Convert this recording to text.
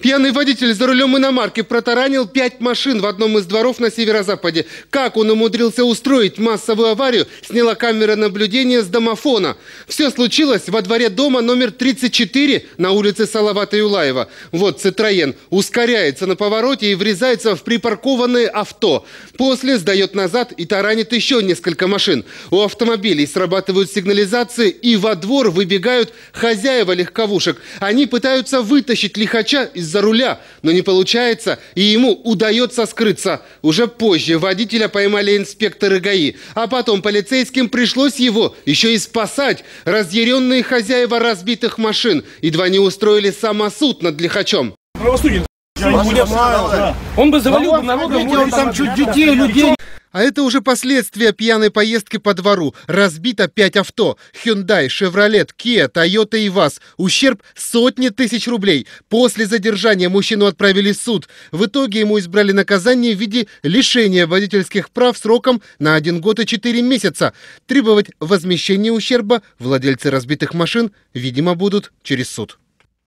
Пьяный водитель за рулем иномарки протаранил пять машин в одном из дворов на северо-западе. Как он умудрился устроить массовую аварию, сняла камера наблюдения с домофона. Все случилось во дворе дома номер 34 на улице Салавата Юлаева. Вот «Цитроен» ускоряется на повороте и врезается в припаркованное авто. После сдает назад и таранит еще несколько машин. У автомобилей срабатывают сигнализации и во двор выбегают хозяева легковушек. Они пытаются вытащить лихача из из-за руля, но не получается, и ему удается скрыться. Уже позже водителя поймали инспекторы ГАИ, а потом полицейским пришлось его еще и спасать. Разъяренные хозяева разбитых машин едва не устроили самосуд над лихачом. он бы завалил народа, там чуть детей, людей. А это уже последствия пьяной поездки по двору. Разбито 5 авто. Hyundai, Chevrolet, Kia, Toyota и ВАЗ. Ущерб сотни тысяч рублей. После задержания мужчину отправили в суд. В итоге ему избрали наказание в виде лишения водительских прав сроком на 1 год и 4 месяца. Требовать возмещения ущерба владельцы разбитых машин, видимо, будут через суд.